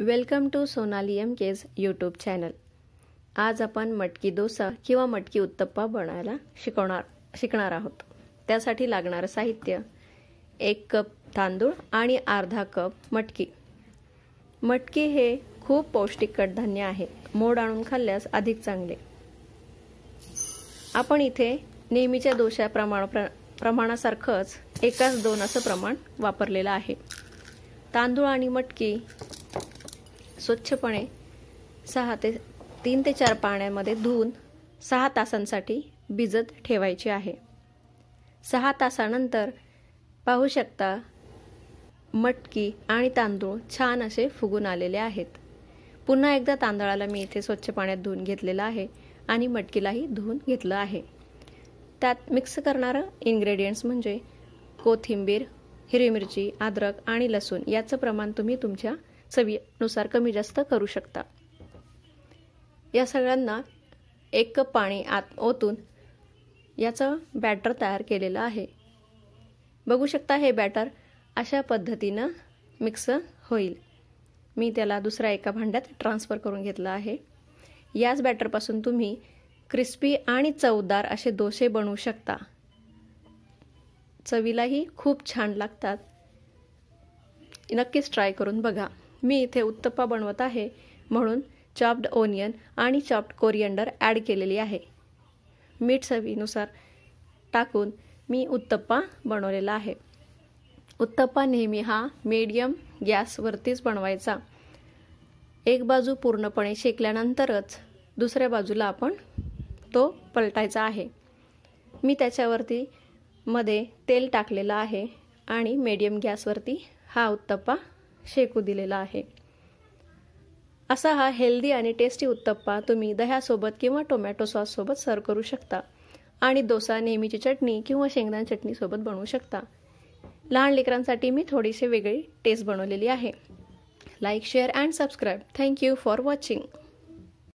welcome to Sonali M K's YouTube channel आज आपण मटकी डोसा किंवा मटकी उत्तप्पा बनवायला शिकवणार शिकणार आहोत त्यासाठी लागणारं साहित्य एक कप तांदूळ आणि अर्धा कप मटकी मटकी हे खूप पौष्टिक कडधान्य आहे मोड आणून खाल्ल्यास अधिक चांगले आपण इथे नेहमीच्या दोशा प्रमाण प्रमाणासारखंच एकाच दोन असं प्रमाण वापरलेलं आहे तांदूळ आणि मटकी स्वच्छपणे सहा ते तीन ते चार पाण्यामध्ये धुवून सहा तासांसाठी भिजत ठेवायची आहे सहा तासानंतर पाहू शकता मटकी आणि तांदूळ छान असे फुगून आलेले आहेत पुन्हा एकदा तांदळाला मी इथे स्वच्छ पाण्यात धुवून घेतलेलं आहे आणि मटकीलाही धुवून घेतलं आहे त्यात मिक्स करणारं इन्ग्रेडियंट्स म्हणजे कोथिंबीर हिरवी मिरची अद्रक आणि लसूण याचं प्रमाण तुम्ही तुमच्या चवीनुसार कमी जास्त करू शकता या सगळ्यांना एक कप पाणी आत ओतून याचं बॅटर तयार केलेलं आहे बघू शकता हे बॅटर अशा पद्धतीनं मिक्स होईल मी त्याला दुसऱ्या एका भांड्यात ट्रान्सफर करून घेतलं आहे याच बॅटरपासून तुम्ही क्रिस्पी आणि चवदार असे दोसे बनवू शकता चवीलाही खूप छान लागतात नक्कीच ट्राय करून बघा मी इथे उत्तप्पा बनवत आहे म्हणून चॉप्ड ओनियन आणि चॉप्ड कोरिअंडर ॲड केलेली आहे मीठ चवीनुसार टाकून मी उत्तप्पा बनवलेला आहे उत्तप्पा नेहमी हा मीडियम गॅसवरतीच बनवायचा एक बाजू पूर्णपणे शेकल्यानंतरच दुसऱ्या बाजूला आपण तो पलटायचा आहे मी त्याच्यावरती मध्ये तेल टाकलेलं आहे आणि मीडियम गॅसवरती हा उत्तप्पा शेकू दिलेला आहे असा हा हेल्दी आणि टेस्टी उत्तप्पा तुम्ही दह्यासोबत किंवा टोमॅटो सॉससोबत सर्व करू शकता आणि डोसा नेहमीची चटणी किंवा शेंगदाण चटणीसोबत बनवू शकता लहान लेकरांसाठी मी थोडीशी वेगळी टेस्ट बनवलेली आहे like share and subscribe thank you for watching